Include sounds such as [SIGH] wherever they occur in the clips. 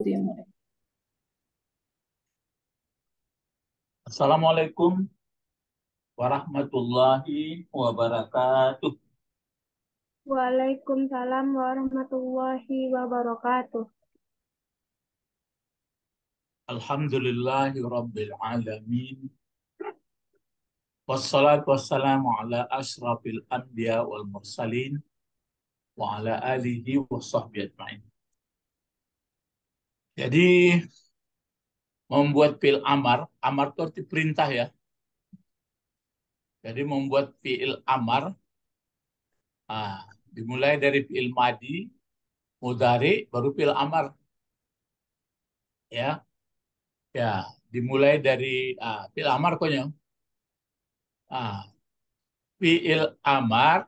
Dimulai. Assalamualaikum warahmatullahi wabarakatuh. Waalaikumsalam warahmatullahi wabarakatuh. Alhamdulillahi alamin. Wassalatu wassalamu ala asrafil anbiya wal mursalin wa ala alihi wa sahbihi ajma'in. Jadi membuat pil amar, amar itu arti perintah ya. Jadi membuat pil amar ah, dimulai dari pil madi, mudari, baru pil amar. Ya. Ya, dimulai dari ah, fiil amar konyol. Ah, fiil amar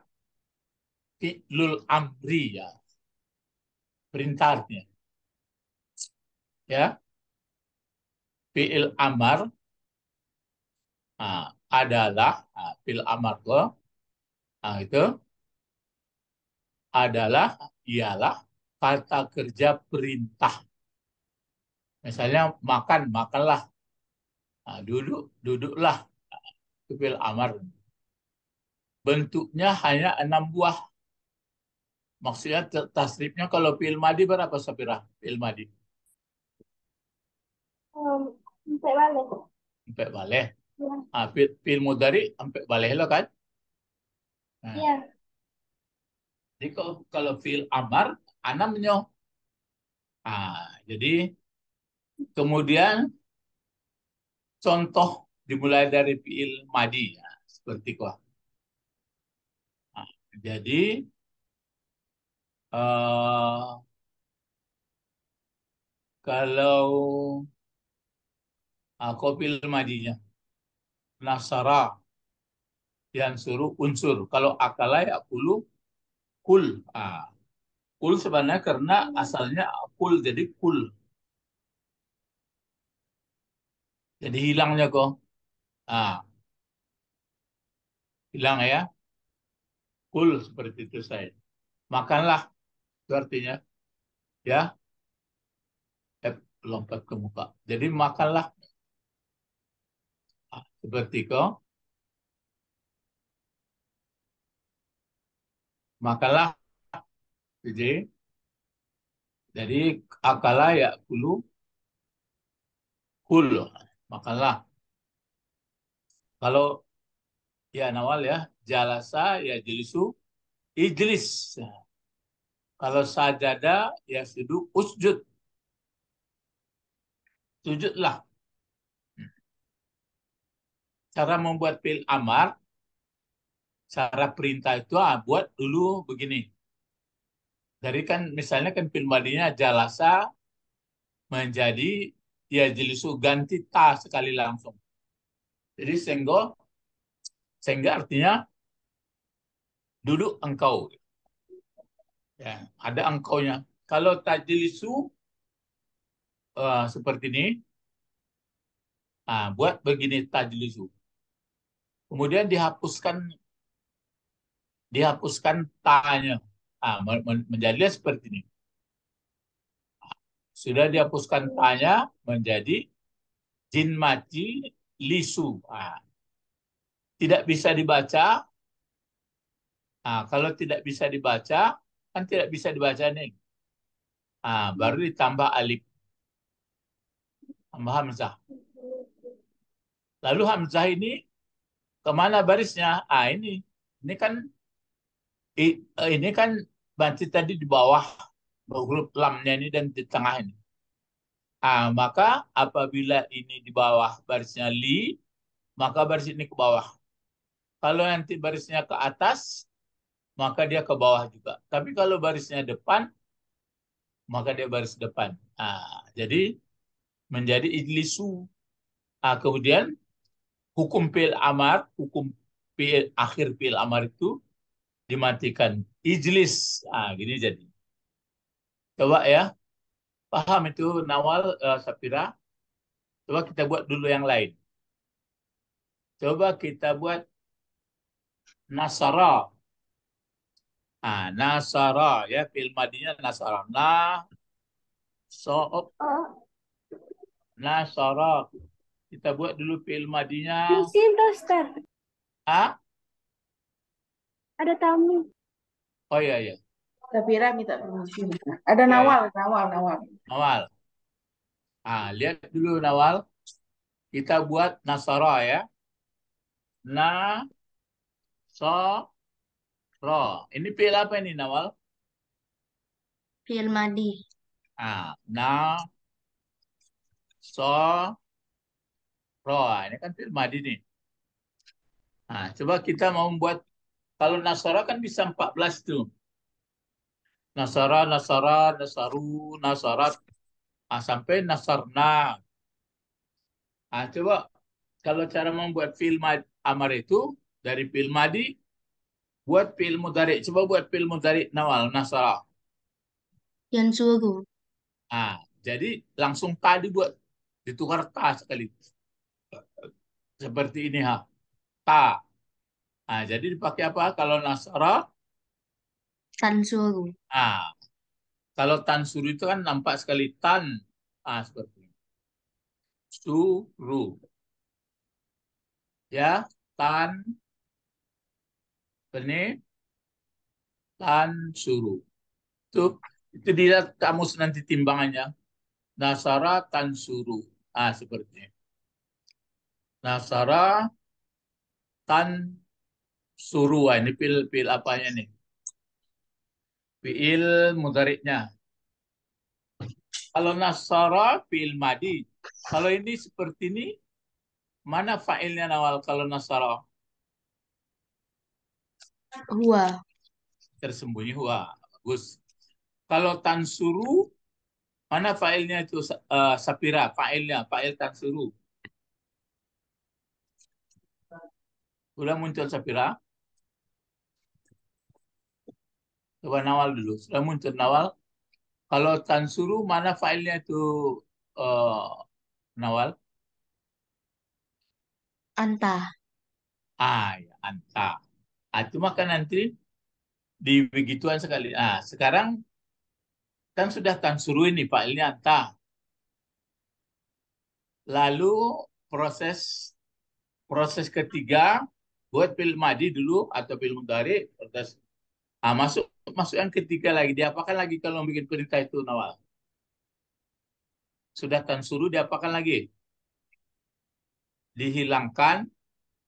fi'lul amri ya. Perintahnya ya fiil amar uh, adalah pil fiil amar ke uh, itu adalah ialah kata kerja perintah misalnya makan makanlah uh, duduk duduklah nah, fiil amar bentuknya hanya enam buah maksudnya tasrifnya kalau fiil madi berapa sapirah fiil madi Sampai balik. Sampai balik. Ya. Ah, fil, fil mudari sampai balik lo kan? Nah. Ya. Jadi kalau, kalau fil amar, enam nyok Ah, jadi kemudian contoh dimulai dari pil madi ya, seperti kok. Ah, jadi uh, kalau Ah, kopil madinya. Nasara yang suruh unsur. Kalau akalai akulu kul. Ah. Kul sebenarnya karena asalnya akul jadi kul. Jadi hilangnya kok. Ah. Hilang ya. Kul seperti itu saya. Makanlah. Itu artinya. Ya. Eh, lompat ke muka. Jadi makanlah seperti sepertiga. Makalah PJ. Jadi akala ya kulu Kulu. makalah. Kalau ya nawal ya jalasa ya jelisu ijlis. Kalau sajada ya sudu usjud. Sujudlah cara membuat fil amar cara perintah itu ah, buat dulu begini. Dari kan misalnya kan fil madinya jalasa menjadi ya jelisu ganti ta sekali langsung. Jadi senggo sehingga artinya duduk engkau. Ya, ada engkau nya, Kalau tajlisu uh, eh, seperti ini, uh, buat begini tajlisu. Kemudian dihapuskan dihapuskan tanya. Ah, menjadilah seperti ini. Sudah dihapuskan tanya menjadi jin mati lisu. Ah. Tidak bisa dibaca. Ah, kalau tidak bisa dibaca, kan tidak bisa dibaca nih. Ah, baru ditambah alif. Tambah hamzah. Lalu hamzah ini Kemana barisnya? Ah ini, ini kan eh, ini kan berarti tadi di bawah huruf lamnya ini dan di tengah ini. Ah maka apabila ini di bawah barisnya li, maka baris ini ke bawah. Kalau nanti barisnya ke atas, maka dia ke bawah juga. Tapi kalau barisnya depan, maka dia baris depan. Ah, jadi menjadi ijlisu. Ah, kemudian hukum pil amar, hukum pil, akhir pil amar itu dimatikan. Ijlis, ah gini jadi. Coba ya, paham itu Nawal uh, eh, Sapira. Coba kita buat dulu yang lain. Coba kita buat Nasara. Ah, Nasara ya fil madinya Nasara. Nah, so, ah. Nasara. Kita buat dulu fi'il madinya. Musim Ustaz. Ah? Ada tamu. Oh iya iya. tapi minta permisi. Ada ya, Nawal, ya. Nawal, Nawal. Nawal. Ah, lihat dulu Nawal. Kita buat Nasara ya. Na so ro. Ini fi'il apa ini Nawal? Fi'il madi. Ah, na so Roh, ini kan film madi nih. Nah, coba kita mau membuat, kalau Nasara kan bisa 14 tuh. Nasara, Nasara, Nasaru, Nasarat. Ah, sampai Nasarna. Ah, coba kalau cara membuat film amar itu dari film madi buat film mudhari. Coba buat film mudhari nawal nasara. Yang suruh. Ah, jadi langsung tadi buat ditukar tas sekali. Seperti ini ha. Ta. Nah, jadi dipakai apa? Kalau nasara? Tansuru. Ah. Kalau tansuru itu kan nampak sekali tan. Ah, seperti ini. Suru. Ya, tan. ini. tansuru Itu, itu dia kamus nanti timbangannya. Nasara tansuru. Ah, seperti ini. Nasara tan surua ah, ini pil pil apanya nih? Fiil mudariknya. Kalau nasara fiil madi. Kalau ini seperti ini mana fa'ilnya awal kalau nasara? Huwa. Tersembunyi huwa. Bagus. Kalau tansuru mana fa'ilnya itu uh, eh, sapira fa'ilnya fa'il tansuru. Sudah muncul Safira? Coba Nawal dulu. Sudah muncul Nawal. Kalau Tansuru, mana filenya itu uh, Nawal? Anta. Ah, ya, Anta. Ah, itu maka nanti di begituan sekali. Ah, sekarang kan sudah suruh ini filenya Anta. Lalu proses proses ketiga buat film madi dulu atau film Mudari kertas ah, masuk masuk yang ketiga lagi diapakan lagi kalau bikin perintah itu Nawal sudah kan suruh diapakan lagi dihilangkan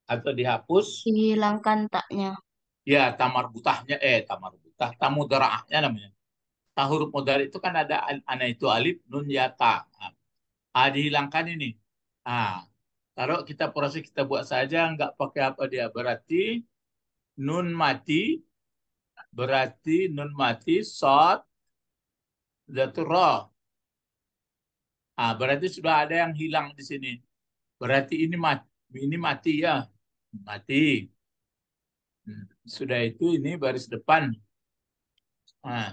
atau dihapus dihilangkan taknya ya tamar butahnya eh tamar butah tamu darahnya namanya tahur modal mudari itu kan ada anak itu alif nun yata ah, ah dihilangkan ini ah Taruh kita proses kita buat saja, nggak pakai apa dia. Berarti nun mati, berarti nun mati, sod, zatul roh. Ah, berarti sudah ada yang hilang di sini. Berarti ini mati, ini mati ya, mati. Hmm, sudah itu ini baris depan. ah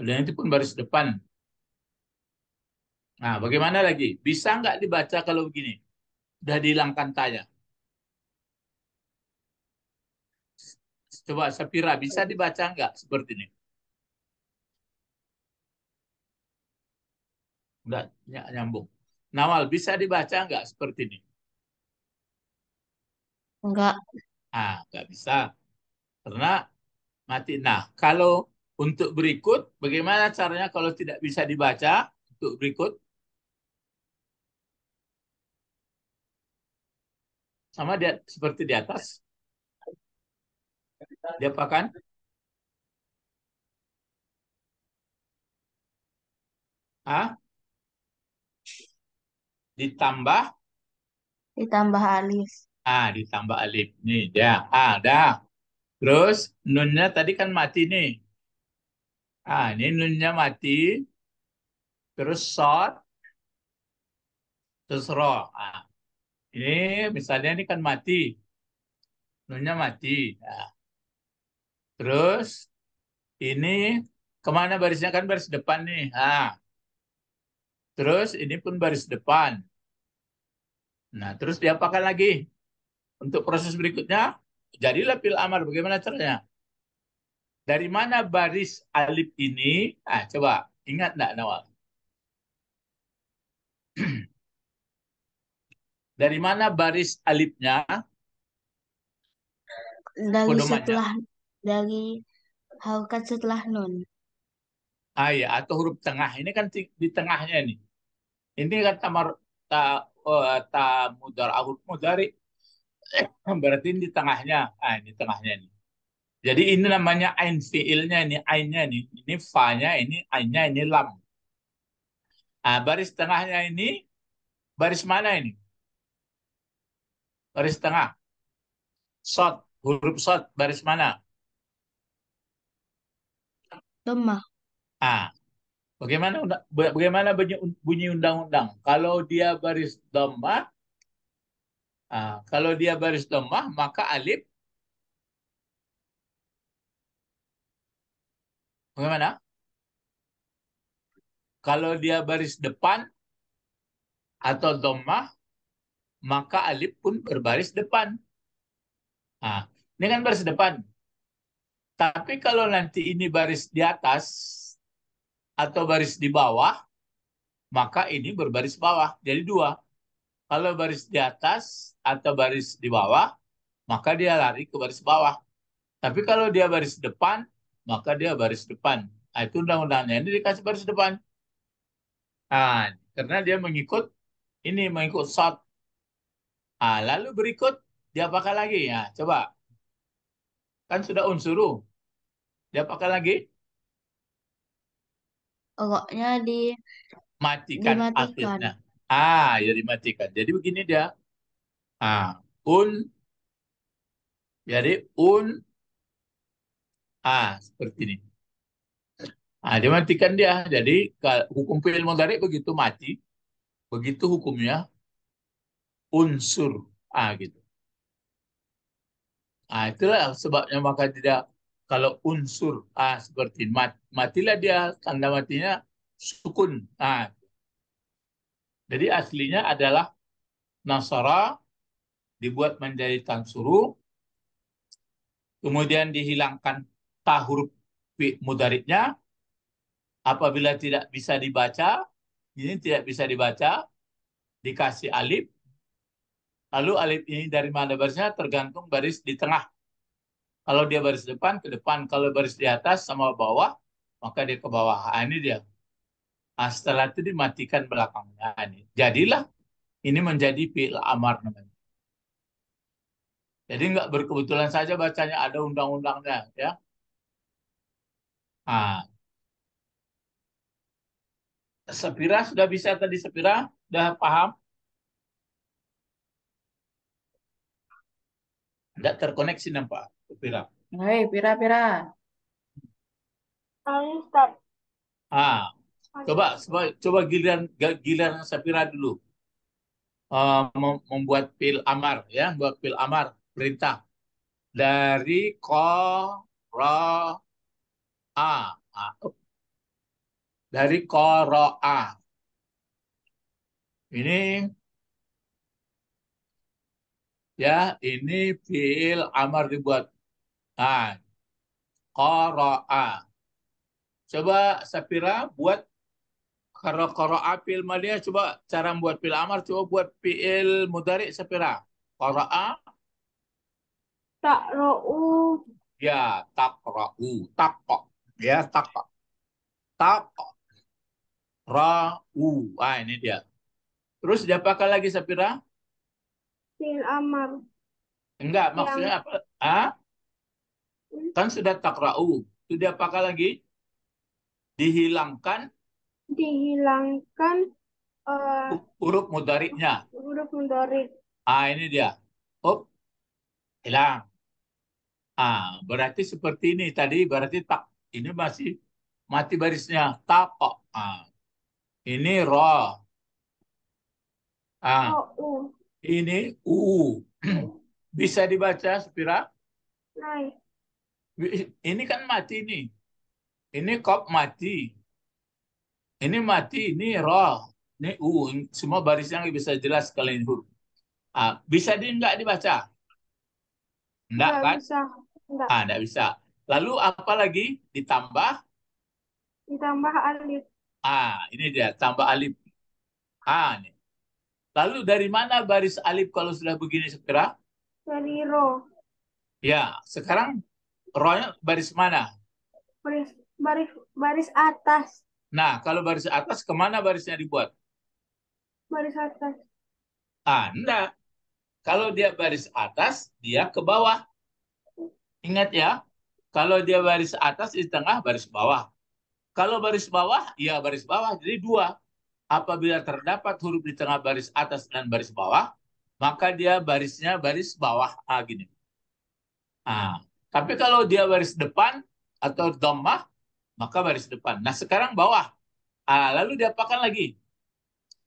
oleh itu pun baris depan. Nah, bagaimana lagi? Bisa nggak dibaca kalau begini? Sudah dihilangkan tanya. Coba Sapira, bisa dibaca nggak seperti ini? Nggak ya, nyambung. Nawal, bisa dibaca nggak seperti ini? Nggak. Ah, nggak bisa. Karena mati. Nah, kalau untuk berikut, bagaimana caranya kalau tidak bisa dibaca untuk berikut? sama dia seperti di atas. Diapakan? Ah? Ditambah? Ditambah alif. Ah, ditambah alif. Nih, dia. Ah, dah. Terus, nunnya tadi kan mati nih. Ah, ini nunnya mati. Terus, short Terus, roh. Ah, ini eh, misalnya ini kan mati. nunya mati. ya. Terus ini kemana barisnya kan baris depan nih. Nah. Terus ini pun baris depan. Nah, terus diapakan lagi? Untuk proses berikutnya, jadilah pil amar. Bagaimana caranya? Dari mana baris alif ini? Ah, coba ingat enggak Nawal? [CLEARS THROAT] Dari mana baris alifnya? Dari Kodomanya. setelah dari harokat setelah nun. Ah ya, atau huruf tengah. Ini kan di tengahnya ini. Ini kan tamar ta, uh, ta mudar huruf mudari. [COUGHS] Berarti ini di tengahnya. Ah, ini tengahnya ini. Jadi ini namanya ain fiilnya ini ainnya ini, ini fa-nya ini ainnya ini lam. Ah, baris tengahnya ini baris mana ini? Baris tengah. Sot, huruf sot, baris mana? Lemah. Ah. Bagaimana bagaimana bunyi undang-undang? Kalau dia baris domah, ah, kalau dia baris domah, maka alif. Bagaimana? Kalau dia baris depan atau domah, maka alif pun berbaris depan. Nah, ini kan baris depan. Tapi kalau nanti ini baris di atas atau baris di bawah, maka ini berbaris bawah. Jadi dua. Kalau baris di atas atau baris di bawah, maka dia lari ke baris bawah. Tapi kalau dia baris depan, maka dia baris depan. Nah, itu undang-undangnya. Ini dikasih baris depan. Nah, karena dia mengikut ini mengikut shot Ah, lalu berikut diapakan lagi? Ya, coba. Kan sudah unsuru. Diapakan lagi? Pokoknya di matikan, dimatikan. aktifnya. Ah, ya matikan Jadi begini dia. Ah, un jadi un ah seperti ini. Ah, dimatikan dia. Jadi hukum fi'il mudhari begitu mati, begitu hukumnya unsur. Ah gitu. Ah itulah sebabnya maka tidak kalau unsur ah seperti mat, matilah dia tanda matinya sukun. Ah. Jadi aslinya adalah nasara dibuat menjadi tansuru kemudian dihilangkan ta huruf mudariknya apabila tidak bisa dibaca ini tidak bisa dibaca dikasih alif Lalu alif ini dari mana barisnya tergantung baris di tengah. Kalau dia baris depan, ke depan. Kalau baris di atas sama bawah, maka dia ke bawah. Nah, ini dia. Nah, setelah itu dimatikan belakangnya. Nah, ini. Jadilah ini menjadi fi'il amar namanya. Jadi nggak berkebetulan saja bacanya ada undang-undangnya ya. Nah. Sepira sudah bisa tadi Sepira sudah paham? Tidak terkoneksi nampak, Pira. Hei, Pira, Pira. Hai, Ustaz. Ah, coba, coba, coba giliran, giliran Sapira dulu. Uh, membuat pil amar, ya, buat pil amar, perintah. Dari ko, a. Dari ko, a. Ini ya ini fiil amar dibuat nah qara'a coba Safira buat kalau qara'a fiil madia coba cara buat fiil amar coba buat fiil mudari Safira qara'a taqra'u ya taqra'u taqa ya taqa takqa ra'u ah ini dia terus diapakan lagi Safira fil amar. Enggak, maksudnya apa? Ah? Kan sudah takra'u. Sudah apakah lagi? Dihilangkan? Dihilangkan. Uh, huruf mudariknya. Huruf mudarik. Ah, ini dia. Up. Hilang. Ah, berarti seperti ini tadi. Berarti tak. Ini masih mati barisnya. Tak. Ah. Ini roh. Ah. Oh, uh. Ini UU. Bisa dibaca, Spira? Hai. Ini kan mati nih. Ini kop mati. Ini mati, ini roh. Ini UU. Semua baris yang bisa jelas kalian huruf. Ah, bisa di enggak dibaca? Enggak, enggak kan? Bisa. Enggak. Ah, enggak bisa. Lalu apa lagi? Ditambah? Ditambah alif. Ah, ini dia. Tambah alif. Ah, ini. Lalu dari mana baris alif kalau sudah begini segera? Dari ro. Ya, sekarang ronya baris mana? Baris baris baris atas. Nah, kalau baris atas kemana barisnya dibuat? Baris atas. Ah, enggak. Kalau dia baris atas, dia ke bawah. Ingat ya, kalau dia baris atas di tengah, baris bawah. Kalau baris bawah, ya baris bawah. Jadi dua apabila terdapat huruf di tengah baris atas dan baris bawah, maka dia barisnya baris bawah A gini. Ah, tapi kalau dia baris depan atau domah, maka baris depan. Nah sekarang bawah. Ah, lalu diapakan lagi?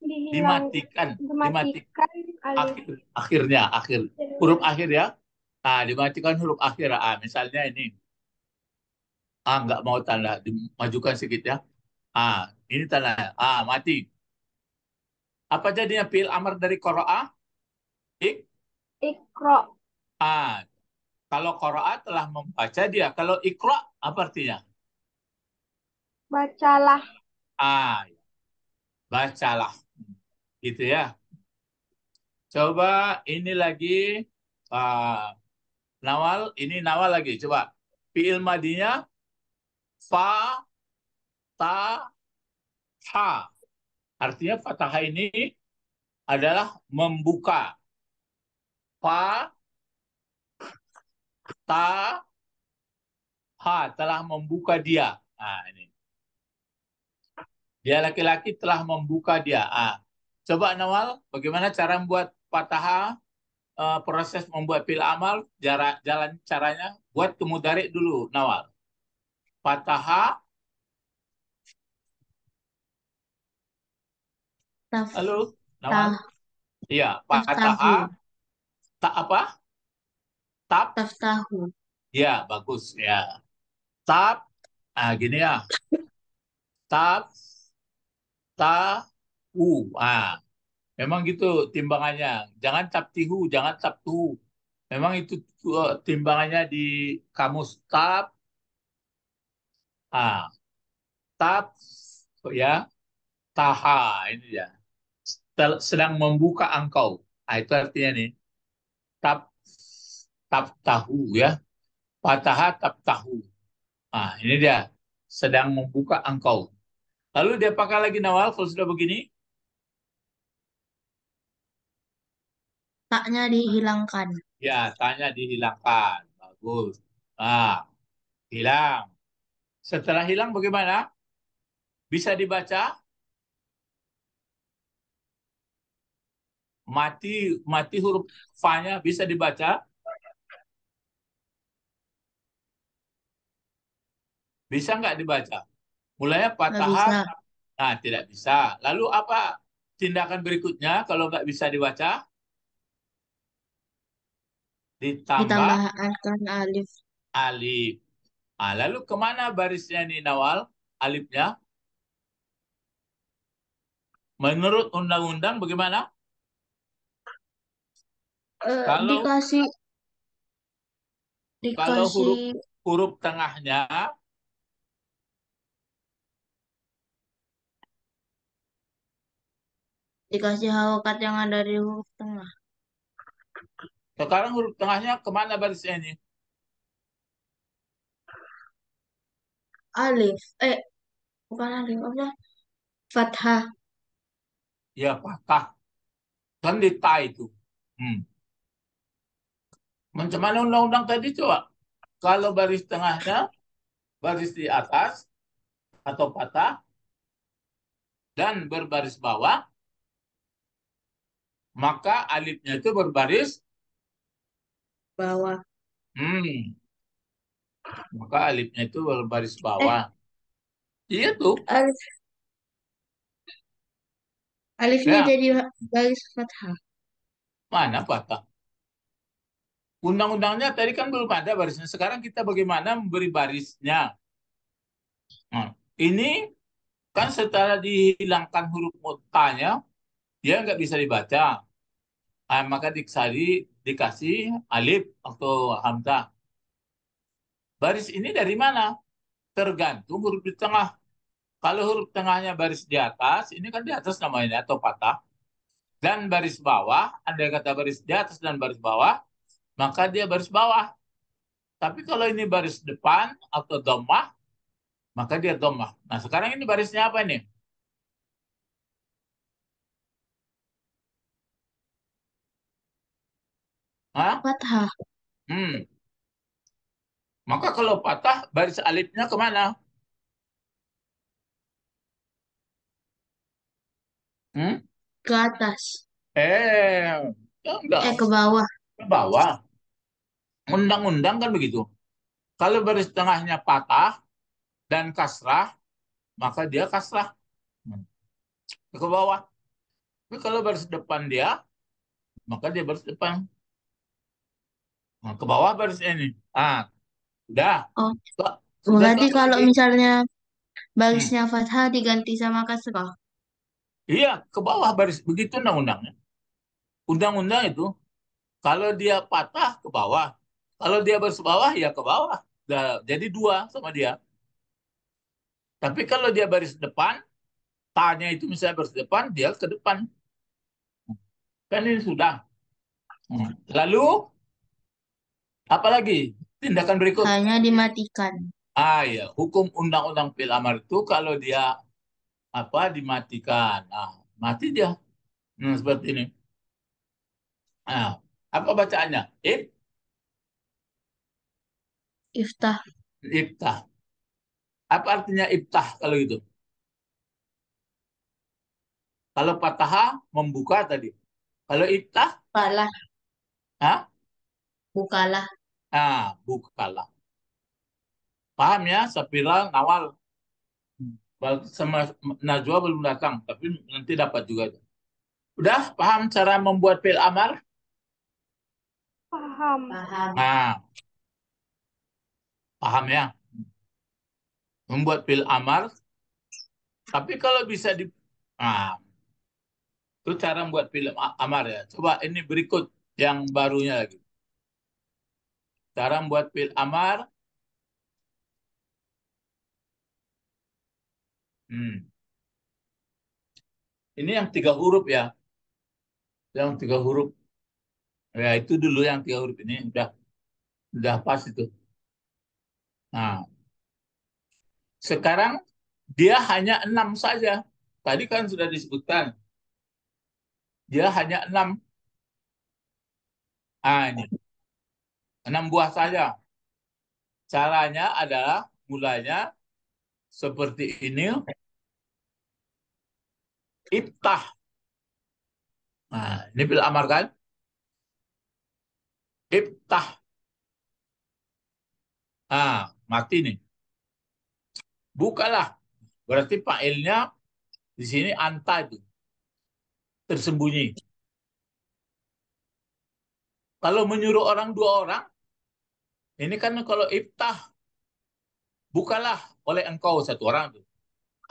Dihilang, dimatikan, dimatikan, akhir, akhirnya akhir huruf akhir ya. Ah, dimatikan huruf akhir. Ah, misalnya ini. Ah, nggak mau tanda dimajukan sedikit ya. Ah, ini tanda. Ah, mati. Apa jadinya fi'il amar dari qara'ah? Ik? Ikra. Ah, kalau qara'ah telah membaca dia. Kalau ikro apa artinya? Bacalah. Ah, bacalah. Gitu ya. Coba ini lagi Ah. nawal, ini nawal lagi. Coba fiil madinya fa ta H, Artinya fatha ini adalah membuka. Fa, ta, ha telah membuka dia. Nah, ini. Dia laki-laki telah membuka dia. Ah. Coba Nawal, bagaimana cara membuat fathah uh, proses membuat pil amal jarak jalan caranya buat kemudarik dulu Nawal. Pataha halo nama lawan iya kata a tak apa? Tap tahu. Ya, bagus ya. Tap ah gini ya. Tap ta u. Ah. Memang gitu timbangannya. Jangan cap tihu, jangan cap tuhu. Memang itu eh, timbangannya di kamus tap ah tap ya taha ini ya sedang membuka engkau. Nah, itu artinya nih. Tap, tap tahu ya. Pataha tap tahu. Nah, ini dia. Sedang membuka engkau. Lalu dia pakai lagi nawal kalau sudah begini. Taknya dihilangkan. Ya, taknya dihilangkan. Bagus. Nah, hilang. Setelah hilang bagaimana? Bisa dibaca? mati mati huruf fa bisa dibaca? Bisa nggak dibaca? Mulainya patah. Nah, tidak bisa. Lalu apa tindakan berikutnya kalau nggak bisa dibaca? Ditambah, Ditambahkan alif. Alif. Nah, lalu kemana barisnya ini Nawal? Alifnya? Menurut undang-undang bagaimana? Eh, kalau dikasih kalau huruf huruf tengahnya dikasih harokat yang ada di huruf tengah. Sekarang huruf tengahnya kemana barisnya ini? Alif. Eh, bukan alif. Apa? Fathah. Ya, fathah. Dan di itu. Hmm. Macam mana undang-undang tadi coba? Kalau baris tengahnya, baris di atas atau patah, dan berbaris bawah, maka alifnya itu berbaris bawah. Hmm. Maka alifnya itu berbaris eh. bawah. Eh. Iya tuh. Alif. Alifnya ya. jadi baris fathah. Mana patah Undang-undangnya tadi kan belum ada barisnya. Sekarang kita bagaimana memberi barisnya? Nah, ini kan setelah dihilangkan huruf mutanya, dia nggak bisa dibaca. Nah, maka dikasih, dikasih alif atau hamzah. Baris ini dari mana? Tergantung huruf di tengah. Kalau huruf tengahnya baris di atas, ini kan di atas namanya atau patah. Dan baris bawah, ada kata baris di atas dan baris bawah, maka dia baris bawah. Tapi kalau ini baris depan atau domah, maka dia domah. Nah sekarang ini barisnya apa ini? Hah? Patah. Hmm. Maka kalau patah, baris alifnya kemana? Hmm? Ke atas. Eh, enggak. Eh, ke bawah. Ke bawah. Undang-undang kan begitu. Kalau baris tengahnya patah dan kasrah, maka dia kasrah ke bawah. Tapi kalau baris depan dia, maka dia baris depan. Nah, ke bawah baris ini. Ah, udah. Oh. oh berarti kalau ini. misalnya hmm. barisnya hmm. fathah diganti sama kasrah. Iya, ke bawah baris. Begitu undang-undangnya. Undang-undang itu, kalau dia patah ke bawah, kalau dia bersebelah ya ke bawah. jadi dua sama dia. Tapi kalau dia baris depan, tanya itu misalnya baris depan, dia ke depan. Kan ini sudah. Hmm. Lalu, apalagi tindakan berikut? Hanya dimatikan. Ah ya, hukum undang-undang pil itu kalau dia apa dimatikan, nah, mati dia. Nah, seperti ini. Nah, apa bacaannya? Eh? Iftah. Iftah. Apa artinya iftah kalau itu? Kalau pataha membuka tadi. Kalau iftah? Bukalah. Hah? Bukalah. Ah, bukalah. Paham ya? Sapira awal. Hmm. Sama Najwa belum datang, tapi nanti dapat juga. Udah paham cara membuat fil amar? Paham. Paham. Nah, Paham ya? Membuat fil amar. Tapi kalau bisa di... Nah, itu cara membuat film amar ya. Coba ini berikut yang barunya lagi. Cara membuat fil amar. Hmm. Ini yang tiga huruf ya. Yang tiga huruf. Ya itu dulu yang tiga huruf ini udah udah pas itu. Nah, sekarang dia hanya enam saja. Tadi kan sudah disebutkan. Dia hanya enam. Ah, ini. Enam buah saja. Caranya adalah mulanya seperti ini. iptah Nah, ini bila amar kan? Iptah. Ah, mati nih. Bukalah. Berarti failnya di sini anta itu. Tersembunyi. Kalau menyuruh orang dua orang, ini kan kalau iftah, bukalah oleh engkau satu orang itu.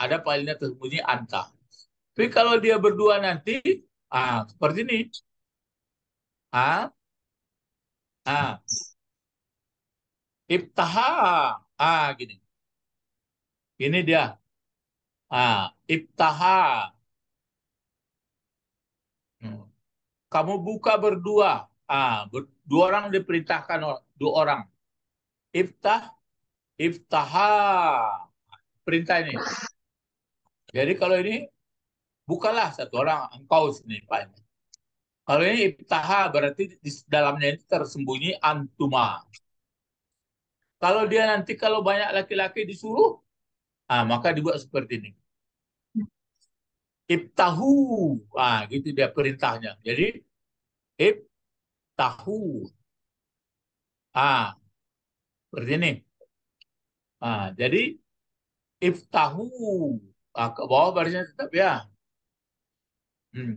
Ada failnya tersembunyi anta. Tapi kalau dia berdua nanti, ah seperti ini. Ah, ah Ibtaha. Ah, gini. Ini dia. Ah, ibtaha. Hmm. Kamu buka berdua. Ah, ber, dua orang diperintahkan dua orang. Iftah, iftaha. Perintah ini. Jadi kalau ini bukalah satu orang engkau sini Pak. Kalau ini iptaha berarti di dalamnya ini tersembunyi antuma. Kalau dia nanti kalau banyak laki-laki disuruh, ah, maka dibuat seperti ini. Ibtahu, ah, gitu dia perintahnya. Jadi ibtahu, ah, seperti ini. Ah, jadi ibtahu, ah, ke bawah barisnya tetap ya. Hmm.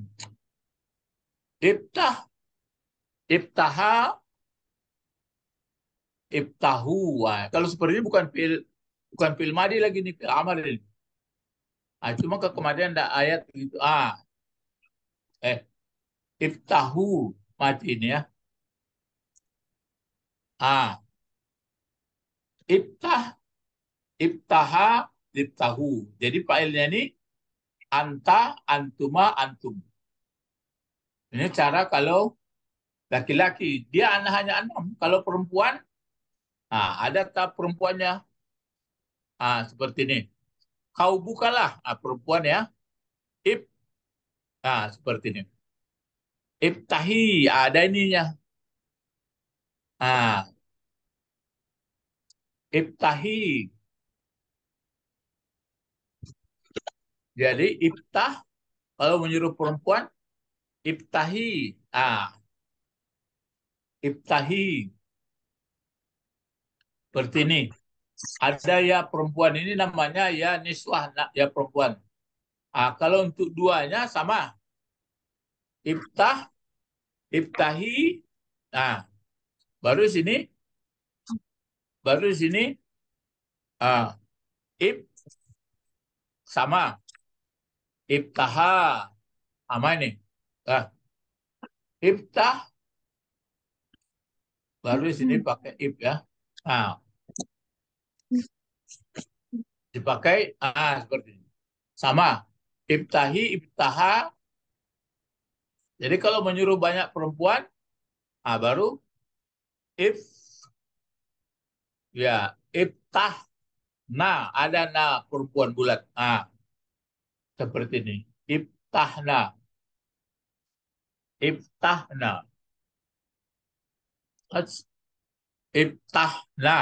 Ibtah, ibtaha, ibtahuwa. Kalau seperti ini bukan fil bukan fil madi lagi nih fil amal ini. Ah, cuma ke kemarin ada ayat gitu. Ah. Eh. Ibtahu mati ini ya. Ah. Ibtah ibtaha ibtahu. Jadi failnya ini anta antuma antum. Ini cara kalau laki-laki dia anak hanya enam. Kalau perempuan Ah, ada tak perempuannya? Ah, seperti ini. Kau bukalah ah, perempuan ya. Ib. Ah, seperti ini. Ibtahi. Ah, ada ininya. Ah. Ibtahi. Jadi ibtah kalau menyuruh perempuan ibtahi. Ah. Ibtahi. Seperti ini. Ada ya perempuan ini namanya ya niswah ya perempuan. Ah, kalau untuk duanya sama. iftah iftahi Nah, baru sini baru sini ah, ib sama iftaha sama ini ah. iftah baru sini hmm. pakai ib ya nah dipakai ah seperti ini. Sama ibtahi ibtaha. Jadi kalau menyuruh banyak perempuan ah baru if ya ibtah nah ada na perempuan bulat ah seperti ini ibtahna ibtahna ibtahna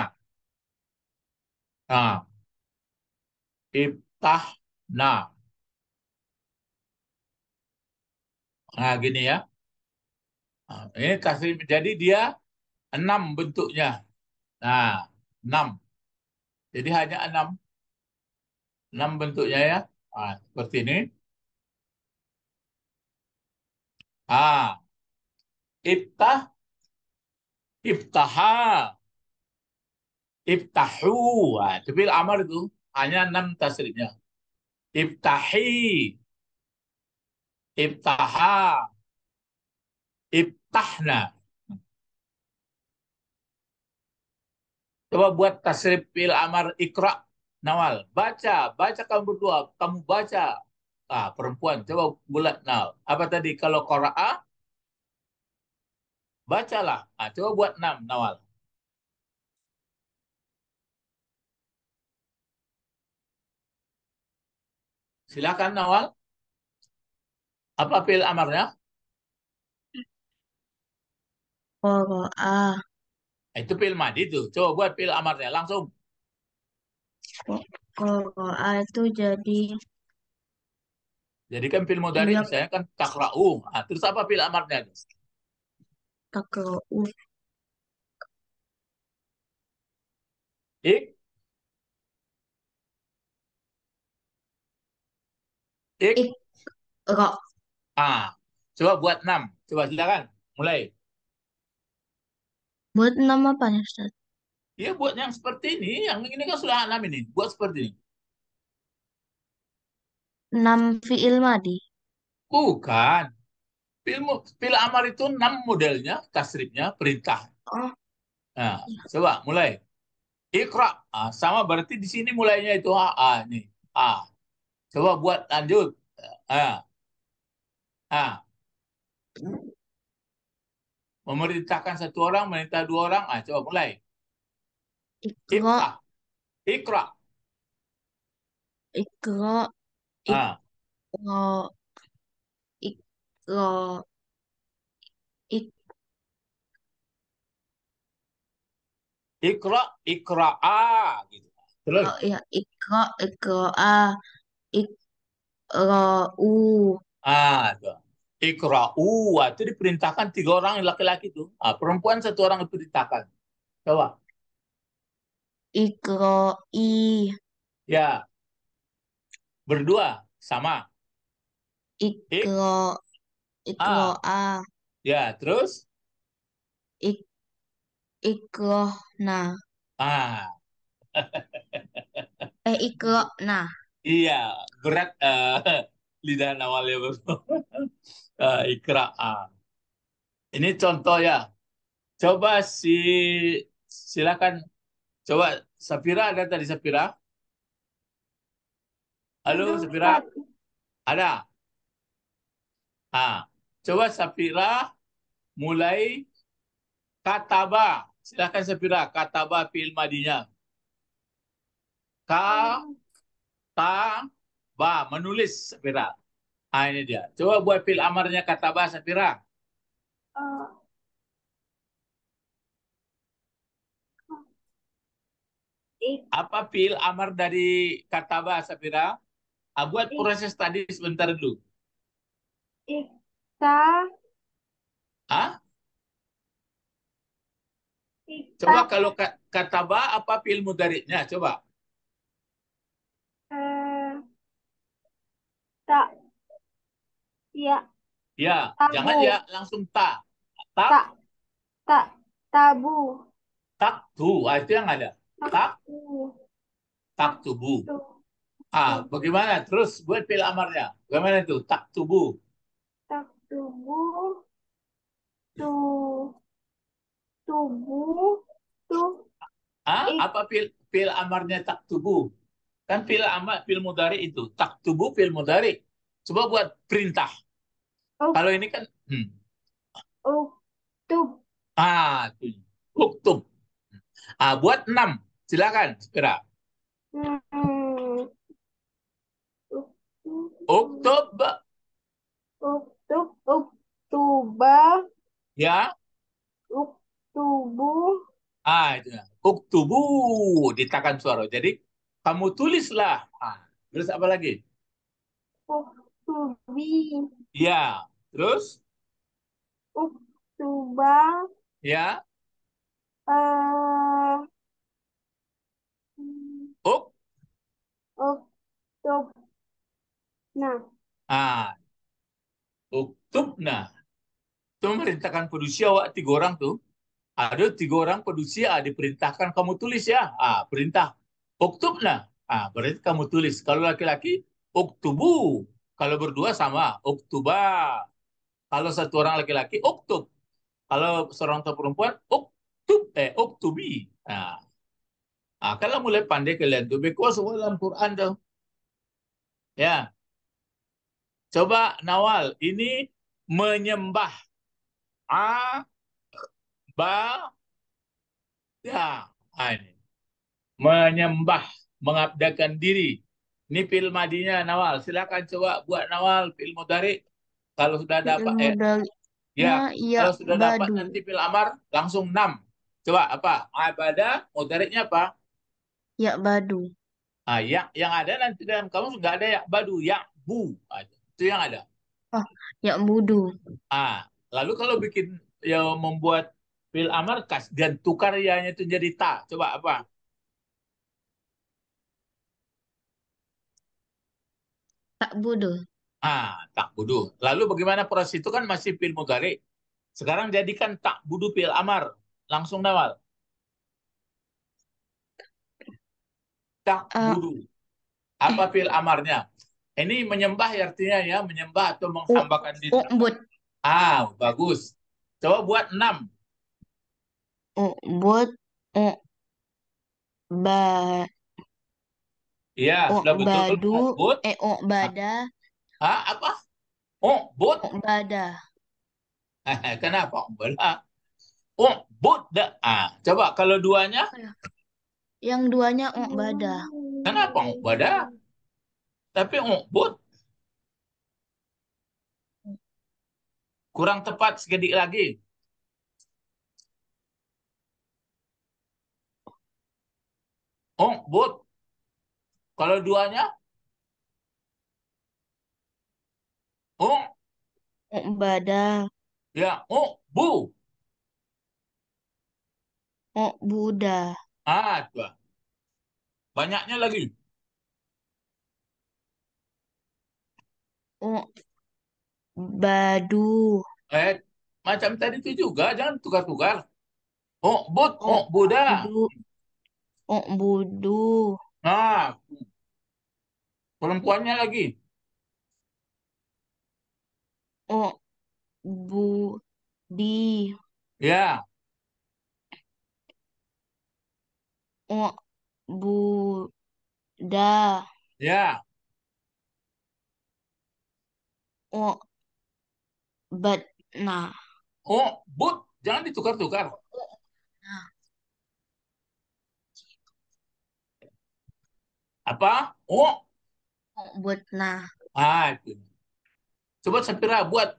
ah Iftahna. Nah, gini ya. Nah, ini kasih jadi dia enam bentuknya. Nah, enam. Jadi hanya enam. Enam bentuknya ya. Nah, seperti ini. Ah, iftah, iftaha, iftahu. Nah, itu amar itu hanya enam tasrifnya. Ibtahi, ibtaha, ibtahna. Coba buat tasrif fil amar ikra nawal. Baca, baca kamu berdua, kamu baca. Ah, perempuan, coba bulat nawal. Apa tadi kalau qira'a? Bacalah. Ah, coba buat enam nawal. Silakan Nawal. Apa pil amarnya? Oh, oh, ah eh, Itu pil madi tuh. Coba buat pil amarnya langsung. Qara'a oh, ah, itu jadi jadi kan pil modern iya. saya kan takra'u. Ah, terus apa pil amarnya? Takra'u. Ik Ik. Ik. ro. Ah. Coba buat enam Coba silakan. Mulai. Buat enam apa nih, Ustaz? iya buat yang seperti ini. Yang ini kan sudah enam ini. Buat seperti ini. Enam fi'il madi. Bukan. Fi'il, fi'il amal itu enam modelnya, kasribnya, perintah. Oh. Nah, coba mulai. Ikra. Ah, sama berarti di sini mulainya itu A, ah, nih. A. Coba buat lanjut. Ah. Ah. Memerintahkan satu orang, memerintah dua orang. Ah, coba mulai. Ikra. Ikra. Ikra. Ikra. Ah. Ikra. Ikra. Ikra. gitu. Terus. Oh, ya, ikra, Ikra'u. Ah, Ikra'u. Ah, itu diperintahkan tiga orang laki-laki itu. Ah, perempuan satu orang diperintahkan. Coba. Ikra'i. Ya. Berdua sama. Ikro Ikro'a. Ah. Ya, terus? Ik Ikrohna. Ah. [LAUGHS] eh, Iya, berat uh, [LAUGHS] lidah awalnya betul. [LAUGHS] uh, A. Ah. Ini contoh ya. Coba si silakan coba Sapira ada tadi Sapira? Halo Sapira Ada. Ah, coba Sapira mulai kataba. Silakan Sapira kataba fi'il madinya. Ka kata ba menulis Safira. Ah ini dia. Coba buat fil amarnya kata ba Safira. Uh. Apa fil amar dari kata ba Safira? Ah, buat Ik. Eh. proses tadi sebentar dulu. Ikta. Hah? Ikta. Coba kalau kata ba apa fil mudariknya? Coba. Eh, tak ya ya tabu. jangan ya langsung ta tak tak tak tabu tak tu ah, itu yang ada tak tak tubuh ah bagaimana terus buat pil amarnya bagaimana itu tak tubuh tak tubuh tu tubuh tu ah apa pil pil amarnya tak tubuh Kan fil amat fil mudari itu tak tubuh fil mudari. Coba buat perintah. Oh. Kalau ini kan hmm. Uktub. Ah, tuh. Uktub. Ah, buat enam. Silakan segera. Hmm. Uktub. Uktub. Uktuba. Ya. Uktubu. Ah, itu. Uktubu. Ditakan suara. Jadi kamu tulislah. terus apa lagi? Uktubi. Ya, terus? Uktuba. Ya. Uh, eh. Uk? Uktubna. Ah. Uktubna. Itu memerintahkan pedusia waktu tiga orang tuh. Ada tiga orang pedusia ah, diperintahkan kamu tulis ya. Ah, perintah Uktubna. Ah, berarti kamu tulis. Kalau laki-laki, uktubu. Kalau berdua sama, uktuba. Kalau satu orang laki-laki, uktub. Kalau seorang perempuan, uktub, eh, uktubi. Nah, Ah, kalau mulai pandai kalian tuh, because dalam Quran tuh. Ya. Coba Nawal, ini menyembah. A, ba, ya. Ah, ini menyembah, mengabdakan diri. Ini pil madinya Nawal. Silakan coba buat Nawal pil mudari. Kalau sudah dapat eh, ya, ya kalau sudah badu. dapat nanti pil amar langsung enam Coba apa? Abada mudariknya apa? Ya badu. Ah, yang yang ada nanti dalam kamu sudah ada ya badu, ya bu. Itu yang ada. Oh, ya budu. Ah, lalu kalau bikin ya membuat pil amar kas dan tukar ya itu jadi ta. Coba apa? Tak bodoh. Ah, tak bodoh. Lalu bagaimana proses itu kan masih fil mudhari. Sekarang jadikan tak budu fil amar. Langsung nawal. Tak budu. Uh, ah. Apa fil amarnya? Ini menyembah artinya ya, menyembah atau oh, menghambakan diri. Umbut. Oh, ah, bagus. Coba buat enam. Umbut. Oh, um, ba Iya, sudah betul. Badu, but. Eh, oh, bada. Hah, apa? Oh, but. Oh, bada. [LAUGHS] Kenapa? Bada. Oh, buddha. Ah, coba kalau duanya? Ya? Yang duanya oh, bada. Kenapa oh, bada? Tapi oh, but. Kurang tepat sedikit lagi. Oh, but. Kalau duanya? Oh. Eh, Bada. Ya, oh, bu. Oh, Buddha. Ah, dua. Banyaknya lagi. Oh, Badu. Eh, macam tadi itu juga, jangan tukar-tukar. Oh, bot, oh, oh Buddha. Budu. Oh, Budu. Nah, Perempuannya lagi. Oh, bu di Ya. Oh, bu da Ya. Oh, but nah Oh, but Jangan ditukar-tukar. Apa? Oh, buat nah. Ah, itu. Coba Sapira buat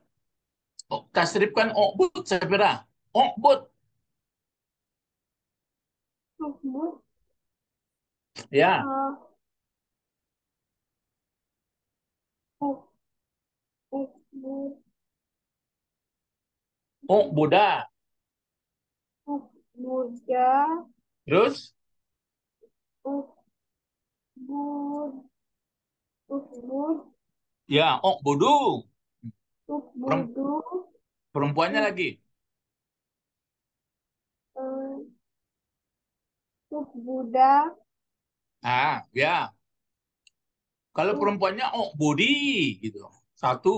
oh, tasrifkan obut Safira. Obut. buat. Ya. Oh, eh, Oh, Buddha. Buddha. Terus? Buddha. Ukbud. Ya, oh, budu. budu Perempuannya lagi. Uh, eh, Ukbuda. Ah, ya. Kalau perempuannya oh, body gitu. Satu.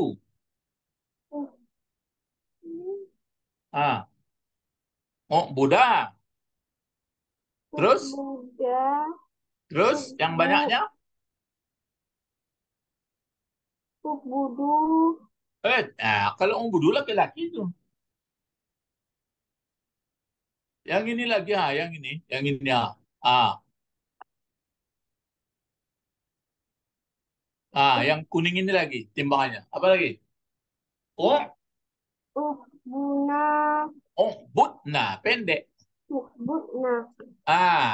Ah. Oh, Buddha. Terus? Buddha. Terus yang banyaknya? Aku budu. Eh, nah, kalau orang budu laki-laki itu. Yang ini lagi ha, yang ini, yang ini ha. Ah. Ah, yang kuning ini lagi timbangannya. Apa lagi? Oh. buna. Oh, butna, pendek. Butna. Ah.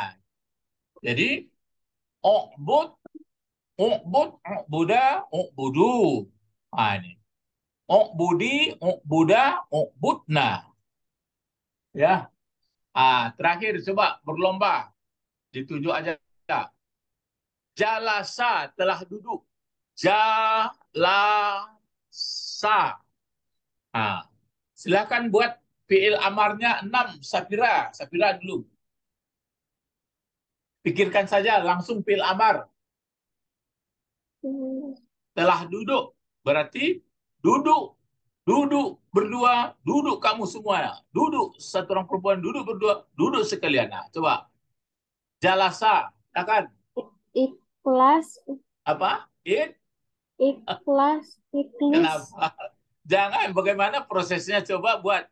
Jadi, oh, but U'bud, u'buda, u'budu. Nah, ini. U'budi, u'buda, u'budna. Ya. Ah, terakhir coba berlomba. Dituju aja. Jalasa telah duduk. Jalasa. Ah. Silakan buat fi'il amarnya 6 Safira. Safira dulu. Pikirkan saja langsung fi'il amar. Telah duduk. Berarti duduk. Duduk berdua. Duduk kamu semua. Duduk satu orang perempuan. Duduk berdua. Duduk sekalian. Nah, coba. Jalasa. Katakan. Ikhlas. Apa? It? Ikhlas. Ikhlas. Kenapa? Jangan. Bagaimana prosesnya? Coba buat.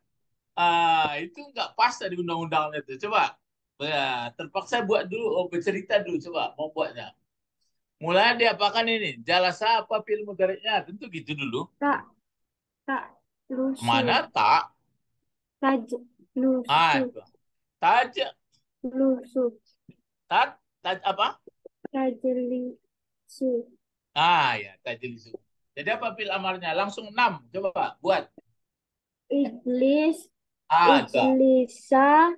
Uh, itu nggak pas di undang-undangnya itu. Coba. Ya, terpaksa buat dulu, oh, bercerita dulu coba mau buatnya mulai diapakan ini? Jalan siapa film mudaratnya? Tentu gitu dulu. Tak. Tak. Lusuh. Mana tak? Taj. Lusuh. Ah, taj. Lusuh. tak Taj apa? Lusuh. Ah ya, Lusuh. Jadi apa fil amarnya? Langsung enam Coba pak buat. Iblis. Ah, Ijlisa.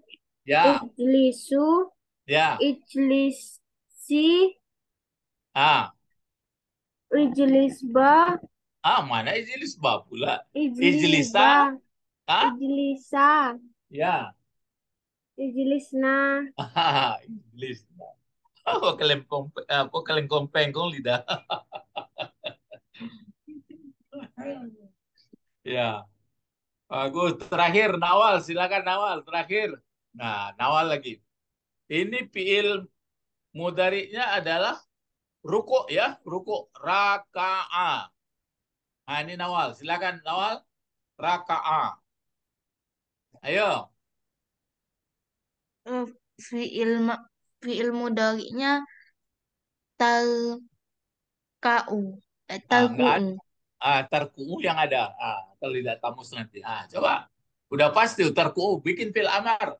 Ya. Ijlisu. Ya. Ah. Ijlisba. Ah, mana ijlisba pula? Ijlisa. Ah? Ijlisa. Ya. Ijlisna. [LAUGHS] [LAUGHS] Ah, ijlisna. Oh, kalian kompeng, kok kalian kompeng kok lidah. [LAUGHS] ya. Bagus. Terakhir Nawal, silakan Nawal. Terakhir. Nah, Nawal lagi. Ini fiil mudariknya adalah Ruko ya, ruko raka'a. Nah, ini Nawal, silakan Nawal raka'a. Ayo. Eh, fi'il fi'il mudhari'nya tarka'u. Eh, tarku'u. Ah, tarku'u ah, yang ada. Ah, kalau tidak tamus nanti. Ah, coba. Udah pasti terku bikin fil amar.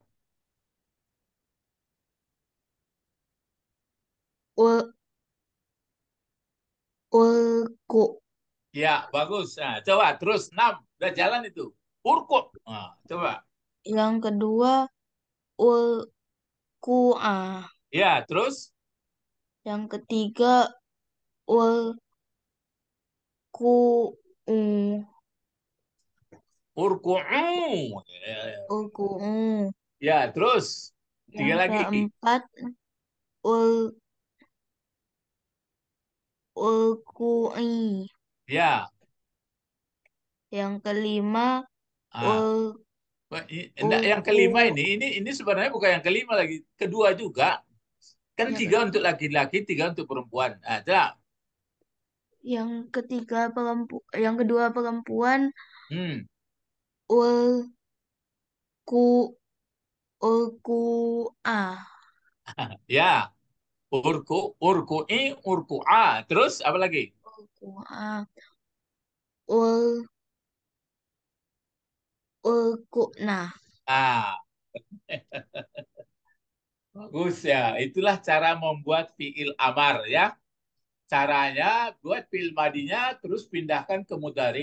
Ulku. Ya, bagus. Nah, coba terus 6. Udah jalan itu. Urku. Nah, coba. Yang kedua a Ya, terus? Yang ketiga u urku Urku'u. Ya, terus? Tiga lagi. empat keempat Ulku'i. Ya. Yang kelima ah. yang kelima ini, ini ini sebenarnya bukan yang kelima lagi, kedua juga. Kan ya, tiga kan? untuk laki-laki, tiga untuk perempuan. Ada. Ah, yang ketiga perempuan, yang kedua perempuan. Hmm. Ul ku a. ya. Urku, urku urku a Terus apa lagi? urku a Ul nah. Ah. [LAUGHS] Bagus ya. Itulah cara membuat fiil amar ya. Caranya buat fiil madinya terus pindahkan ke mudari.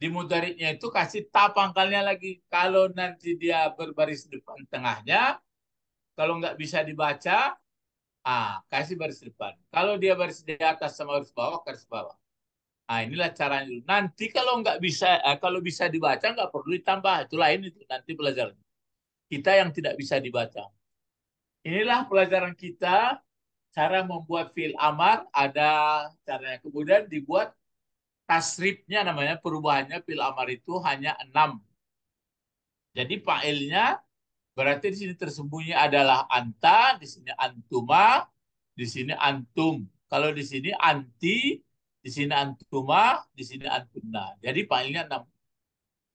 Di mudariknya itu kasih ta pangkalnya lagi. Kalau nanti dia berbaris depan tengahnya, kalau nggak bisa dibaca, Ah, kasih baris depan. Kalau dia baris di atas sama baris bawah, baris bawah. Ah, inilah caranya. Nanti kalau nggak bisa, eh, kalau bisa dibaca nggak perlu ditambah. Itu lain itu nanti pelajaran. Kita yang tidak bisa dibaca. Inilah pelajaran kita cara membuat fil amar ada caranya. Kemudian dibuat tasrifnya namanya perubahannya fil amar itu hanya enam. Jadi fa'ilnya Berarti di sini tersembunyi adalah anta, di sini antuma, di sini antum. Kalau di sini anti, di sini antuma, di sini antuna. Jadi panggilnya enam.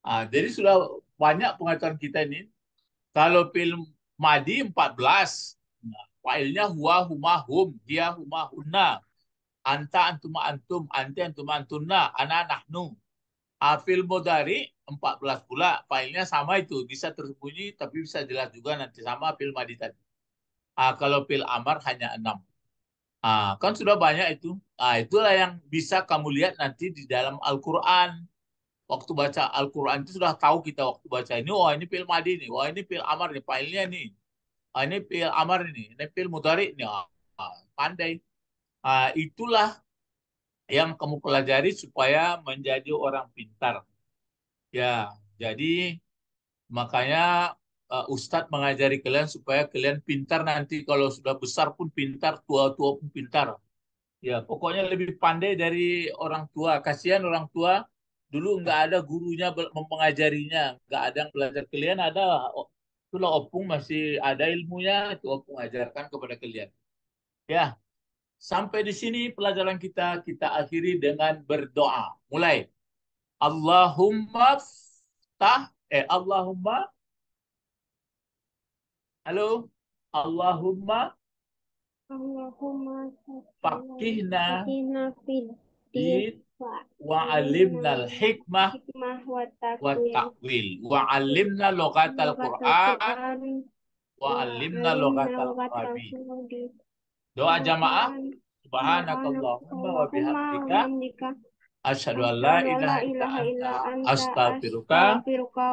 Ah, jadi sudah banyak pengetahuan kita ini. Kalau film madi 14, nah, failnya huwa huma hum, dia huma hunna. Anta antuma antum, anti antuma antunna, ana nahnu afil Modari mudari 14 pula filenya sama itu bisa tersembunyi tapi bisa jelas juga nanti sama fil madi tadi. Ah, kalau fil amar hanya 6. Ah, kan sudah banyak itu. Ah, itulah yang bisa kamu lihat nanti di dalam Al-Qur'an. Waktu baca Al-Qur'an itu sudah tahu kita waktu baca ini wah oh, ini fil madi nih, wah oh, ini fil amar nih, filenya nih. Ah, ini fil amar ini ini fil mudari nih. Ah, ah, pandai. Ah, itulah yang kamu pelajari supaya menjadi orang pintar. Ya, jadi makanya uh, Ustadz mengajari kalian supaya kalian pintar nanti kalau sudah besar pun pintar, tua-tua pun pintar. Ya, pokoknya lebih pandai dari orang tua. Kasihan orang tua dulu nggak ada gurunya mengajarinya, nggak ada yang belajar kalian ada oh, itulah opung masih ada ilmunya itu opung ajarkan kepada kalian. Ya, Sampai di sini pelajaran kita kita akhiri dengan berdoa. Mulai. Allahumma tah eh Allahumma Halo Allahumma Allahumma fakihna fid wa alimna al hikmah wa taqwil wa alimna logat al Quran wa alimna logat al Arabi Doa jamaah. Subhanakallahumma wa bihamdika. Asyhadu an la ilaha illa anta astaghfiruka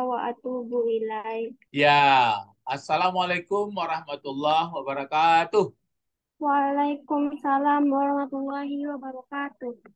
wa atubu ilaik. Ya, Assalamualaikum warahmatullahi wabarakatuh. Waalaikumsalam warahmatullahi wabarakatuh.